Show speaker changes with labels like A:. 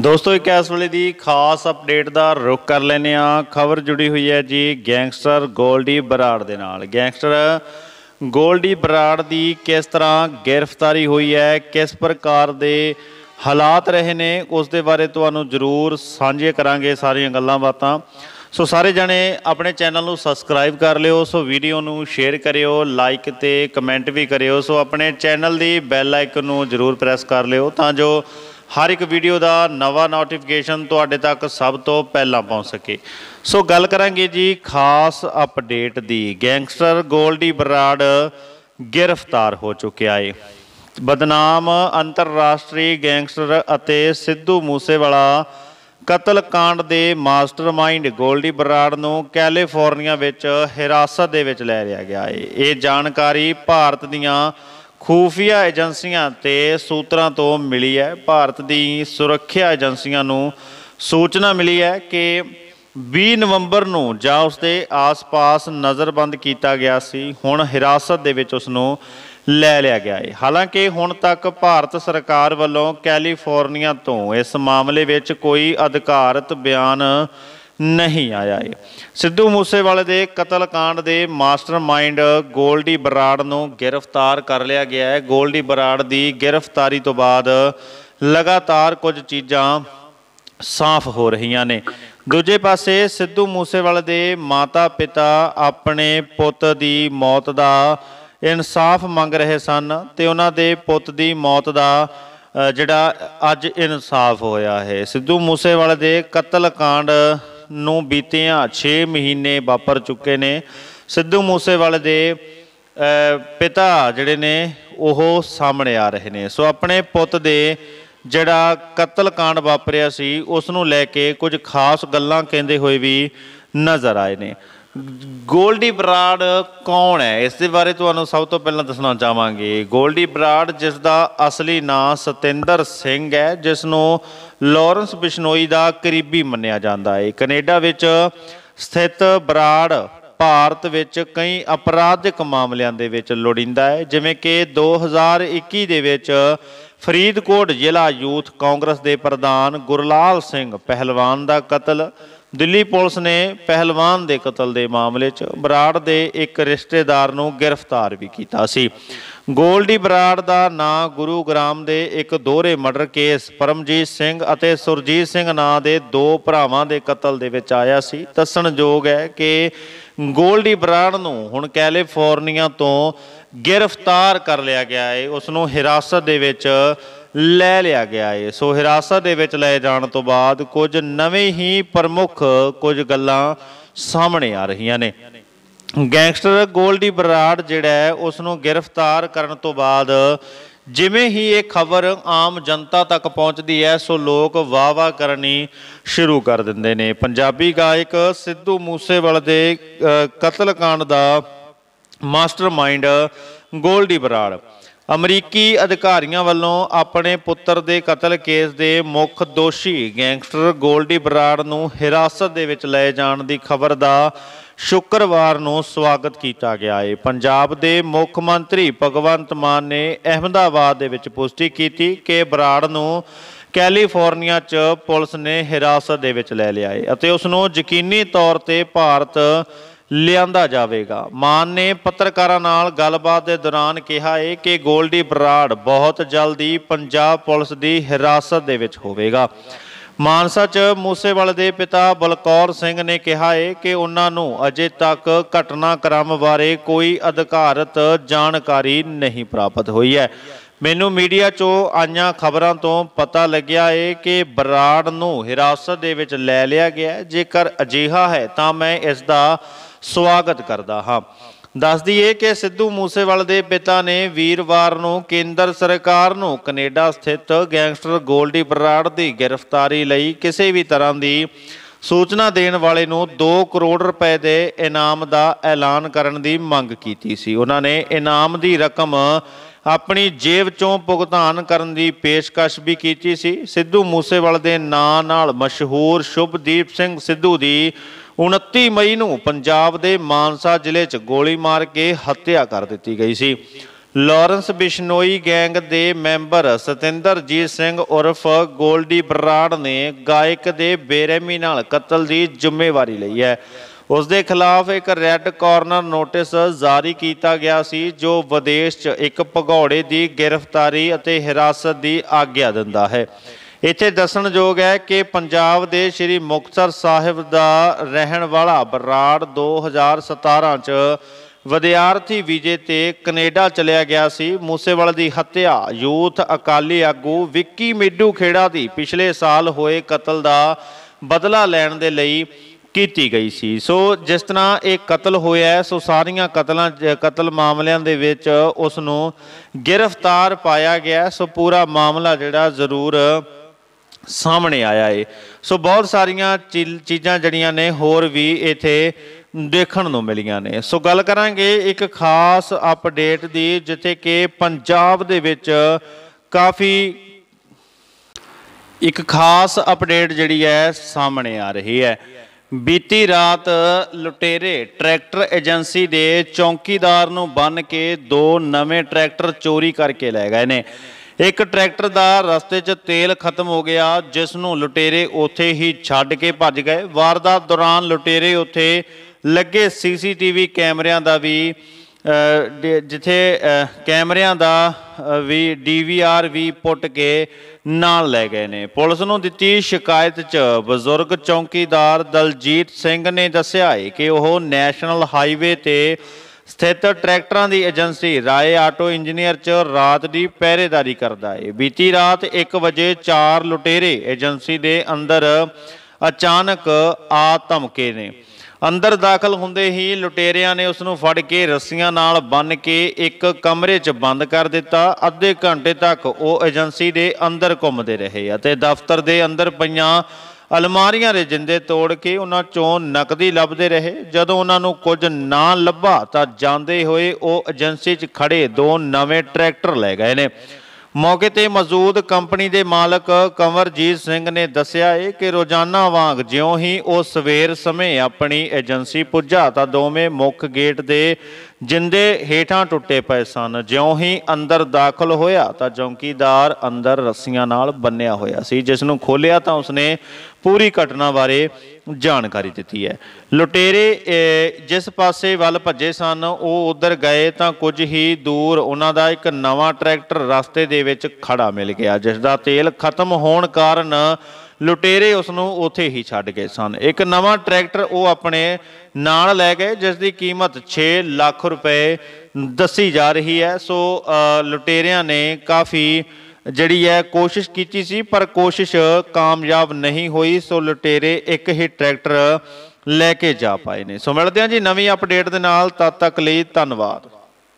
A: ਦੋਸਤੋ ਇੱਕ ਐਸ ਵੇਲੇ ਦੀ ਖਾਸ ਅਪਡੇਟ ਦਾ ਰੁਕ ਕਰ ਲੈਨੇ ਆ ਖਬਰ ਜੁੜੀ ਹੋਈ ਹੈ ਜੀ ਗੈਂਗਸਟਰ ਗੋਲਡੀ ਬਰਾੜ ਦੇ ਨਾਲ ਗੈਂਗਸਟਰ ਗੋਲਡੀ ਬਰਾੜ ਦੀ ਕਿਸ ਤਰ੍ਹਾਂ ਗ੍ਰਿਫਤਾਰੀ ਹੋਈ ਹੈ ਕਿਸ ਪ੍ਰਕਾਰ ਦੇ ਹਾਲਾਤ ਰਹੇ ਨੇ ਉਸ ਦੇ ਬਾਰੇ ਤੁਹਾਨੂੰ ਜ਼ਰੂਰ ਸਾਂਝੇ ਕਰਾਂਗੇ ਸਾਰੀਆਂ ਗੱਲਾਂ ਬਾਤਾਂ ਸੋ ਸਾਰੇ ਜਣੇ ਆਪਣੇ ਚੈਨਲ ਨੂੰ ਸਬਸਕ੍ਰਾਈਬ ਕਰ ਲਿਓ ਸੋ ਵੀਡੀਓ ਨੂੰ ਸ਼ੇਅਰ ਕਰਿਓ ਲਾਈਕ ਤੇ ਕਮੈਂਟ ਵੀ ਕਰਿਓ ਸੋ ਆਪਣੇ ਚੈਨਲ ਦੀ ਬੈਲ ਆਈਕਨ ਨੂੰ ਜ਼ਰੂਰ ਪ੍ਰੈਸ ਕਰ ਲਿਓ ਤਾਂ ਜੋ ਹਰ ਇੱਕ ਵੀਡੀਓ ਦਾ ਨਵਾਂ ਨੋਟੀਫਿਕੇਸ਼ਨ ਤੁਹਾਡੇ ਤੱਕ ਸਭ ਤੋਂ ਪਹਿਲਾਂ ਪਹੁੰਚ ਸਕੇ ਸੋ ਗੱਲ ਕਰਾਂਗੇ ਜੀ ਖਾਸ ਅਪਡੇਟ ਦੀ ਗੈਂਗਸਟਰ ਗੋਲਡੀ ਬਰਾੜ ਗ੍ਰਿਫਤਾਰ ਹੋ ਚੁੱਕਿਆ ਏ ਬਦਨਾਮ ਅੰਤਰਰਾਸ਼ਟਰੀ ਗੈਂਗਸਟਰ ਅਤੇ ਸਿੱਧੂ ਮੂਸੇਵਾਲਾ ਕਤਲ ਕਾਂਡ ਦੇ ਮਾਸਟਰਮਾਈਂਡ ਗੋਲਡੀ ਬਰਾੜ ਨੂੰ ਕੈਲੀਫੋਰਨੀਆ ਵਿੱਚ ਹਿਰਾਸਤ ਦੇ ਵਿੱਚ ਲੈ ਲਿਆ ਗਿਆ ਹੈ ਇਹ ਜਾਣਕਾਰੀ ਭਾਰਤ ਦੀਆਂ ਖੂਫੀਆ ਏਜੰਸੀਆਂ ਤੇ ਸੂਤਰਾਂ ਤੋਂ ਮਿਲੀ ਹੈ ਭਾਰਤ ਦੀ ਸੁਰੱਖਿਆ ਏਜੰਸੀਆਂ ਨੂੰ ਸੂਚਨਾ ਮਿਲੀ ਹੈ ਕਿ 20 ਨਵੰਬਰ ਨੂੰ ਜਾਂ ਉਸ ਦੇ ਆਸ-ਪਾਸ ਨਜ਼ਰਬੰਦ ਕੀਤਾ ਗਿਆ ਸੀ ਹੁਣ ਹਿਰਾਸਤ ਦੇ ਵਿੱਚ ਉਸ ਨੂੰ ਲੈ ਲਿਆ ਗਿਆ ਹੈ ਹਾਲਾਂਕਿ ਹੁਣ ਤੱਕ ਭਾਰਤ ਸਰਕਾਰ ਵੱਲੋਂ ਕੈਲੀਫੋਰਨੀਆ ਤੋਂ ਇਸ ਮਾਮਲੇ ਵਿੱਚ ਕੋਈ ਅਧਿਕਾਰਤ ਬਿਆਨ ਨਹੀਂ ਆਇਆ ਹੈ ਸਿੱਧੂ ਮੂਸੇਵਾਲੇ ਦੇ ਕਤਲकांड ਦੇ ਮਾਸਟਰਮਾਈਂਡ ਗੋਲਡੀ ਬਰਾੜ ਨੂੰ ਗ੍ਰਿਫਤਾਰ ਕਰ ਲਿਆ ਗਿਆ ਹੈ ਗੋਲਡੀ ਬਰਾੜ ਦੀ ਗ੍ਰਿਫਤਾਰੀ ਤੋਂ ਬਾਅਦ ਲਗਾਤਾਰ ਕੁਝ ਚੀਜ਼ਾਂ ਸਾਫ਼ ਹੋ ਰਹੀਆਂ ਨੇ ਦੂਜੇ ਪਾਸੇ ਸਿੱਧੂ ਮੂਸੇਵਾਲੇ ਦੇ ਮਾਤਾ-ਪਿਤਾ ਆਪਣੇ ਪੁੱਤ ਦੀ ਮੌਤ ਦਾ ਇਨਸਾਫ ਮੰਗ ਰਹੇ ਸਨ ਤੇ ਉਹਨਾਂ ਦੇ ਪੁੱਤ ਦੀ ਮੌਤ ਦਾ ਜਿਹੜਾ ਅੱਜ ਇਨਸਾਫ ਹੋਇਆ ਹੈ ਸਿੱਧੂ ਮੂਸੇਵਾਲੇ ਦੇ ਕਤਲकांड ਨੂੰ ਬੀਤਿਆਂ 6 ਮਹੀਨੇ ਵਾਪਰ ਚੁੱਕੇ ਨੇ ਸਿੱਧੂ ਮੂਸੇਵਾਲੇ ਦੇ ਪਿਤਾ ਜਿਹੜੇ ਨੇ ਉਹ ਸਾਹਮਣੇ ਆ ਰਹੇ ਨੇ ਸੋ ਆਪਣੇ ਪੁੱਤ ਦੇ ਜਿਹੜਾ ਕਤਲ ਕਾਂਡ ਵਾਪਰਿਆ ਸੀ ਉਸ ਨੂੰ ਲੈ ਕੇ ਕੁਝ ਖਾਸ ਗੱਲਾਂ ਕਹਿੰਦੇ ਹੋਏ ਵੀ ਨਜ਼ਰ ਆਏ ਨੇ ਗੋਲਡੀ ਬਰਾਡ ਕੌਣ ਹੈ ਇਸ ਦੇ ਬਾਰੇ ਤੁਹਾਨੂੰ ਸਭ ਤੋਂ ਪਹਿਲਾਂ ਦੱਸਣਾ ਚਾਹਾਂਗੇ ਗੋਲਡੀ ਬਰਾਡ ਜਿਸ ਦਾ ਅਸਲੀ ਨਾਂ ਸਤਿੰਦਰ ਸਿੰਘ ਹੈ ਜਿਸ ਨੂੰ ਲਾਰੈਂਸ ਬਿਸ਼ਨੋਈ ਦਾ ਕਰੀਬੀ ਮੰਨਿਆ ਜਾਂਦਾ ਹੈ ਕੈਨੇਡਾ ਵਿੱਚ ਸਥਿਤ ਬਰਾਡ ਭਾਰਤ ਵਿੱਚ ਕਈ ਅਪਰਾਧਿਕ ਮਾਮਲਿਆਂ ਦੇ ਵਿੱਚ ਲੋੜਿੰਦਾ ਹੈ ਜਿਵੇਂ ਕਿ 2021 ਦੇ ਵਿੱਚ ਫਰੀਦਕੋਟ ਜ਼ਿਲ੍ਹਾ ਯੂਥ ਕਾਂਗਰਸ ਦੇ ਪ੍ਰਧਾਨ ਗੁਰਲਾਲ ਸਿੰਘ ਪਹਿਲਵਾਨ ਦਾ ਕਤਲ ਦਿੱਲੀ ਪੁਲਿਸ ਨੇ ਪਹਿਲਵਾਨ ਦੇ ਕਤਲ ਦੇ ਮਾਮਲੇ 'ਚ ਬਰਾੜ ਦੇ ਇੱਕ ਰਿਸ਼ਤੇਦਾਰ ਨੂੰ ਗ੍ਰਿਫਤਾਰ ਵੀ ਕੀਤਾ ਸੀ ਗੋਲਡੀ ਬਰਾੜ ਦਾ ਨਾਂ ਗੁਰੂਗ੍ਰਾਮ ਦੇ ਇੱਕ ਦੋਹਰੇ ਮਰਡਰ ਕੇਸ ਪਰਮਜੀਤ ਸਿੰਘ ਅਤੇ ਸੁਰਜੀਤ ਸਿੰਘ ਨਾਂ ਦੇ ਦੋ ਭਰਾਵਾਂ ਦੇ ਕਤਲ ਦੇ ਵਿੱਚ ਆਇਆ ਸੀ ਦੱਸਣਯੋਗ ਹੈ ਕਿ ਗੋਲਡੀ ਬਰਾੜ ਨੂੰ ਹੁਣ ਕੈਲੀਫੋਰਨੀਆ ਤੋਂ ਗ੍ਰਿਫਤਾਰ ਕਰ ਲਿਆ ਗਿਆ ਹੈ ਉਸ ਨੂੰ ਹਿਰਾਸਤ ਦੇ ਵਿੱਚ ਲੈ ਲਿਆ ਗਿਆ ਏ ਸੋ ਹਿਰਾਸਤ ਦੇ ਵਿੱਚ ਲੈ ਜਾਣ ਤੋਂ ਬਾਅਦ ਕੁਝ ਨਵੇਂ ਹੀ ਪ੍ਰਮੁੱਖ ਕੁਝ ਗੱਲਾਂ ਸਾਹਮਣੇ ਆ ਰਹੀਆਂ ਨੇ ਗੈਂਗਸਟਰ ਗੋਲਡੀ ਬਰਾੜ ਜਿਹੜਾ ਉਸ ਨੂੰ ਗ੍ਰਿਫਤਾਰ ਕਰਨ ਤੋਂ ਬਾਅਦ ਜਿਵੇਂ ਹੀ ਇਹ ਖਬਰ ਆਮ ਜਨਤਾ ਤੱਕ ਪਹੁੰਚਦੀ ਹੈ ਸੋ ਲੋਕ ਵਾਵਾ ਕਰਨੀ ਸ਼ੁਰੂ ਕਰ ਦਿੰਦੇ ਨੇ ਪੰਜਾਬੀ ਗਾਇਕ ਸਿੱਧੂ ਮੂਸੇਵਾਲ ਦੇ ਕਤਲਕਾਂਡ ਦਾ ਮਾਸਟਰਮਾਈਂਡ ਗੋਲਡੀ ਬਰਾੜ ਅਮਰੀਕੀ ਅਧਿਕਾਰੀਆਂ ਵੱਲੋਂ ਆਪਣੇ ਪੁੱਤਰ ਦੇ ਕਤਲ ਕੇਸ ਦੇ ਮੁੱਖ ਦੋਸ਼ੀ ਗੈਂਗਸਟਰ ਗੋਲਡੀ ਬਰਾੜ ਨੂੰ ਹਿਰਾਸਤ ਦੇ ਵਿੱਚ ਲਏ ਜਾਣ ਦੀ ਖਬਰ ਦਾ ਸ਼ੁੱਕਰਵਾਰ ਨੂੰ ਸਵਾਗਤ ਕੀਤਾ ਗਿਆ ਹੈ ਪੰਜਾਬ ਦੇ ਮੁੱਖ ਮੰਤਰੀ ਭਗਵੰਤ ਮਾਨ ਨੇ ਅਹਮਦਾਬਾਦ ਦੇ ਵਿੱਚ ਪੁਸ਼ਟੀ ਕੀਤੀ ਕਿ ਬਰਾੜ ਨੂੰ ਕੈਲੀਫੋਰਨੀਆ 'ਚ ਪੁਲਿਸ ਨੇ ਹਿਰਾਸਤ ਦੇ ਵਿੱਚ ਲੈ ਲਿਆ ਹੈ ਅਤੇ ਉਸ ਨੂੰ ਯਕੀਨੀ ਤੌਰ ਤੇ ਭਾਰਤ ਲਿਆਂਦਾ ਜਾਵੇਗਾ ਮਾਨ ਨੇ ਪੱਤਰਕਾਰਾਂ ਨਾਲ ਗੱਲਬਾਤ ਦੇ ਦੌਰਾਨ ਕਿਹਾ ਹੈ ਕਿ ਗੋਲਡੀ ਬਰਾੜ ਬਹੁਤ ਜਲਦੀ ਪੰਜਾਬ ਪੁਲਿਸ ਦੀ ਹਿਰਾਸਤ ਦੇ ਵਿੱਚ ਹੋਵੇਗਾ ਮਾਨਸਾ 'ਚ ਮੂਸੇਵਾਲ ਦੇ ਪਿਤਾ ਬਲਕੌਰ ਸਿੰਘ ਨੇ ਕਿਹਾ ਹੈ ਕਿ ਉਹਨਾਂ ਨੂੰ ਅਜੇ ਤੱਕ ਘਟਨਾਕ੍ਰਮ ਬਾਰੇ ਕੋਈ ਅਧਿਕਾਰਤ ਜਾਣਕਾਰੀ ਨਹੀਂ ਪ੍ਰਾਪਤ ਹੋਈ ਹੈ ਮੈਨੂੰ ਮੀਡੀਆ 'ਚੋਂ ਆਈਆਂ ਖਬਰਾਂ ਤੋਂ ਪਤਾ ਲੱਗਿਆ ਏ ਕਿ ਬਰਾੜ ਨੂੰ ਹਿਰਾਸਤ ਦੇ ਵਿੱਚ ਲੈ ਲਿਆ ਗਿਆ ਜੇਕਰ ਅਜੀਹਾ ਹੈ ਤਾਂ ਮੈਂ ਇਸ ਦਾ ਸਵਾਗਤ ਕਰਦਾ ਹਾਂ ਦੱਸਦੀ ਏ ਕਿ ਸਿੱਧੂ ਮੂਸੇਵਾਲ ਦੇ ਪਿਤਾ ਨੇ ਵੀਰਵਾਰ ਨੂੰ ਕੇਂਦਰ ਸਰਕਾਰ ਨੂੰ ਕੈਨੇਡਾ ਸਥਿਤ ਗੈਂਗਸਟਰ ਗੋਲਡੀ ਬਰਾੜ ਦੀ ਗ੍ਰਿਫਤਾਰੀ ਲਈ ਕਿਸੇ ਵੀ ਤਰ੍ਹਾਂ ਦੀ ਸੂਚਨਾ ਦੇਣ ਵਾਲੇ ਨੂੰ 2 ਕਰੋੜ ਰੁਪਏ ਦੇ ਇਨਾਮ ਦਾ ਐਲਾਨ ਕਰਨ ਦੀ ਮੰਗ ਕੀਤੀ ਸੀ ਉਹਨਾਂ ਨੇ ਇਨਾਮ ਦੀ ਰਕਮ ਆਪਣੀ ਜੇਬ ਚੋਂ ਭੁਗਤਾਨ ਕਰਨ ਦੀ ਪੇਸ਼ਕਸ਼ ਵੀ ਕੀਤੀ ਸੀ ਸਿੱਧੂ ਮੂਸੇਵਾਲ ਦੇ ਨਾਂ ਨਾਲ ਮਸ਼ਹੂਰ ਸ਼ੁਭਦੀਪ ਸਿੰਘ ਸਿੱਧੂ ਦੀ 29 ਮਈ ਨੂੰ ਪੰਜਾਬ ਦੇ ਮਾਨਸਾ ਜ਼ਿਲ੍ਹੇ 'ਚ ਗੋਲੀ ਮਾਰ ਕੇ ਹੱਤਿਆ ਕਰ ਦਿੱਤੀ ਗਈ ਸੀ ਲਾਰੈਂਸ ਬਿਸ਼ਨੋਈ ਗੈਂਗ ਦੇ ਮੈਂਬਰ ਸਤਿੰਦਰਜੀਤ ਸਿੰਘ ਉਰਫ ਗੋਲਡੀ ਬਰਾੜ ਨੇ ਗਾਇਕ ਦੇ ਬੇਰਹਿਮੀ ਨਾਲ ਕਤਲ ਦੀ ਜ਼ਿੰਮੇਵਾਰੀ ਲਈ ਹੈ ਉਸ ਦੇ ਖਿਲਾਫ ਇੱਕ ਰੈੱਡ ਕਾਰਨਰ ਨੋਟਿਸ ਜਾਰੀ ਕੀਤਾ ਗਿਆ ਸੀ ਜੋ ਵਿਦੇਸ਼ 'ਚ ਇੱਕ ਭਗੌੜੇ ਦੀ ਗ੍ਰਿਫਤਾਰੀ ਅਤੇ ਹਿਰਾਸਤ ਦੀ ਆਗਿਆ ਦਿੰਦਾ ਹੈ ਇੱਥੇ ਦੱਸਣਯੋਗ ਹੈ ਕਿ ਪੰਜਾਬ ਦੇ ਸ੍ਰੀ ਮੁਕਤਸਰ ਸਾਹਿਬ ਦਾ ਰਹਿਣ ਵਾਲਾ ਬਰਾੜ 2017 'ਚ ਵਿਦਿਆਰਥੀ ਵੀਜ਼ੇ ਤੇ ਕੈਨੇਡਾ ਚਲਿਆ ਗਿਆ ਸੀ ਮੂਸੇਵਾਲ ਦੀ ਹੱਤਿਆ ਯੂਥ ਅਕਾਲੀ ਆਗੂ ਵਿੱਕੀ ਮਿੱਡੂ ਖੇੜਾ ਦੀ ਪਿਛਲੇ ਸਾਲ ਹੋਏ ਕਤਲ ਦਾ ਬਦਲਾ ਲੈਣ ਦੇ ਲਈ ਕੀਤੀ ਗਈ ਸੀ ਸੋ ਜਿਸ ਤਰ੍ਹਾਂ ਇਹ ਕਤਲ ਹੋਇਆ ਸੋ ਸਾਰੀਆਂ ਕਤਲਾਂ ਕਤਲ ਮਾਮਲਿਆਂ ਦੇ ਵਿੱਚ ਉਸ ਨੂੰ ਗ੍ਰਿਫਤਾਰ ਪਾਇਆ ਗਿਆ ਸੋ ਪੂਰਾ ਮਾਮਲਾ ਜਿਹੜਾ ਜ਼ਰੂਰ ਸਾਹਮਣੇ ਆਇਆ ਏ ਸੋ ਬਹੁਤ ਸਾਰੀਆਂ ਚੀਜ਼ਾਂ ਜੜੀਆਂ ਨੇ ਹੋਰ ਵੀ ਇਥੇ ਦੇਖਣ ਨੂੰ ਮਿਲੀਆਂ ਨੇ ਸੋ ਗੱਲ ਕਰਾਂਗੇ ਇੱਕ ਖਾਸ ਅਪਡੇਟ ਦੀ ਜਿੱਥੇ ਕਿ ਪੰਜਾਬ ਦੇ ਵਿੱਚ ਕਾਫੀ ਇੱਕ ਖਾਸ ਅਪਡੇਟ ਜਿਹੜੀ ਹੈ ਸਾਹਮਣੇ ਆ ਰਹੀ ਹੈ ਬੀਤੀ ਰਾਤ ਲੁਟੇਰੇ ਟਰੈਕਟਰ ਏਜੰਸੀ ਦੇ ਚੌਂਕੀਦਾਰ ਨੂੰ ਬੰਨ ਕੇ ਦੋ ਨਵੇਂ ਟਰੈਕਟਰ ਚੋਰੀ ਕਰਕੇ ਲੈ ਗਏ ਨੇ ਇੱਕ ਟਰੈਕਟਰ ਦਾ ਰਸਤੇ 'ਚ ਤੇਲ ਖਤਮ ਹੋ ਗਿਆ ਜਿਸ ਨੂੰ ਲੁਟੇਰੇ ਉੱਥੇ ਹੀ ਛੱਡ ਕੇ ਭੱਜ ਗਏ ਵਾਰਦਾਤ ਦੌਰਾਨ ਲੁਟੇਰੇ ਉੱਥੇ ਲੱਗੇ ਸੀਸੀਟੀਵੀ ਕੈਮਰਿਆਂ ਦਾ ਵੀ ਜਿੱਥੇ ਕੈਮਰਿਆਂ ਦਾ ਵੀ ਡੀਵੀਆਰ ਵੀ ਪੁੱਟ ਕੇ ਨਾਲ ਲੈ ਗਏ ਨੇ ਪੁਲਿਸ ਨੂੰ ਦਿੱਤੀ ਸ਼ਿਕਾਇਤ 'ਚ ਬਜ਼ੁਰਗ ਚੌਂਕੀਦਾਰ ਦਲਜੀਤ ਸਿੰਘ ਨੇ ਦੱਸਿਆ ਹੈ ਕਿ ਉਹ ਨੈਸ਼ਨਲ ਹਾਈਵੇ ਤੇ ਸਥਿਤ ਟਰੈਕਟਰਾਂ ਦੀ ਏਜੰਸੀ ਰਾਏ ਆਟੋ ਇੰਜੀਨੀਅਰ 'ਚ ਰਾਤ ਦੀ ਪਹਿਰੇਦਾਰੀ ਕਰਦਾ ਹੈ ਬੀਤੀ ਰਾਤ 1 ਵਜੇ ਚਾਰ ਲੁਟੇਰੇ ਏਜੰਸੀ ਦੇ ਅੰਦਰ ਅਚਾਨਕ ਆ ਧਮਕੇ ਨੇ ਅੰਦਰ ਦਾਖਲ ਹੁੰਦੇ ਹੀ ਲੁਟੇਰਿਆਂ ਨੇ ਉਸ ਨੂੰ ਫੜ ਕੇ ਰੱਸੀਆਂ ਨਾਲ ਬੰਨ ਕੇ ਇੱਕ ਕਮਰੇ 'ਚ ਬੰਦ ਕਰ ਦਿੱਤਾ ਅੱਧੇ ਘੰਟੇ ਤੱਕ ਉਹ ਏਜੰਸੀ ਦੇ ਅੰਦਰ ਘੁੰਮਦੇ ਰਹੇ ਅਤੇ ਦਫ਼ਤਰ ਦੇ ਅੰਦਰ ਪਈਆਂ ਅਲਮਾਰੀਆਂ ਦੇ ਜਿੰਦੇ ਤੋੜ ਕੇ ਉਹਨਾਂ ਚੋਂ ਨਕਦੀ ਲੱਭਦੇ ਰਹੇ ਜਦੋਂ ਉਹਨਾਂ ਨੂੰ ਕੁਝ ਨਾ ਲੱਭਾ ਤਾਂ ਜਾਂਦੇ ਹੋਏ ਉਹ ਏਜੰਸੀ 'ਚ ਖੜੇ ਦੋ ਨਵੇਂ ਟਰੈਕਟਰ ਲੈ ਗਏ ਨੇ ਮੌਕੇ ਤੇ ਮੌਜੂਦ ਕੰਪਨੀ ਦੇ ਮਾਲਕ ਕੰਵਰਜੀਤ ਸਿੰਘ ਨੇ ਦੱਸਿਆ ਏ ਕਿ ਰੋਜ਼ਾਨਾ ਵਾਂਗ ਜਿਉਂ ਹੀ ਉਹ ਸਵੇਰ ਸਮੇਂ ਆਪਣੀ ਏਜੰਸੀ ਪੁੱਜਾ ਤਾਂ ਦੋਵੇਂ ਮੁੱਖ ਗੇਟ ਦੇ ਜਿੰਦੇ ਹੇਠਾਂ ਟੁੱਟੇ ਪਏ ਸਨ ਜਿਉਂ ਹੀ ਅੰਦਰ ਦਾਖਲ ਹੋਇਆ ਤਾਂ ਚੌਂਕੀਦਾਰ ਅੰਦਰ ਰੱਸੀਆਂ ਨਾਲ ਬੰਨਿਆ ਹੋਇਆ ਸੀ ਜਿਸ ਨੂੰ ਖੋਲਿਆ ਤਾਂ ਉਸਨੇ ਪੂਰੀ ਘਟਨਾ ਬਾਰੇ ਜਾਣਕਾਰੀ ਦਿੱਤੀ ਹੈ ਲੁਟੇਰੇ ਜਿਸ ਪਾਸੇ ਵੱਲ ਭੱਜੇ ਸਨ ਉਹ ਉਧਰ ਗਏ ਤਾਂ ਕੁਝ ਹੀ ਦੂਰ ਉਹਨਾਂ ਦਾ ਇੱਕ ਨਵਾਂ ਟਰੈਕਟਰ ਰਸਤੇ ਦੇ ਵਿੱਚ ਖੜਾ ਮਿਲ ਗਿਆ ਜਿਸ ਦਾ ਤੇਲ ਖਤਮ ਹੋਣ ਕਾਰਨ ਲੁਟੇਰੇ ਉਸ ਨੂੰ ਉਥੇ ਹੀ ਛੱਡ ਗਏ ਸਨ ਇੱਕ ਨਵਾਂ ਟਰੈਕਟਰ ਉਹ ਆਪਣੇ ਨਾਲ ਲੈ ਗਏ ਜਿਸ ਦੀ ਕੀਮਤ 6 ਲੱਖ ਰੁਪਏ ਦੱਸੀ ਜਾ ਰਹੀ ਹੈ ਸੋ ਲੁਟੇਰਿਆਂ ਨੇ ਕਾਫੀ ਜਿਹੜੀ ਹੈ ਕੋਸ਼ਿਸ਼ ਕੀਤੀ ਸੀ ਪਰ ਕੋਸ਼ਿਸ਼ ਕਾਮਯਾਬ ਨਹੀਂ ਹੋਈ ਸੋ ਲੁਟੇਰੇ ਇੱਕ ਹੀ ਟਰੈਕਟਰ ਲੈ ਕੇ ਜਾ ਪਾਏ ਨੇ ਸੋ ਮਿਲਦੇ ਹਾਂ ਜੀ ਨਵੀਂ ਅਪਡੇਟ ਦੇ ਨਾਲ ਤਦ ਤੱਕ ਲਈ ਧੰਨਵਾਦ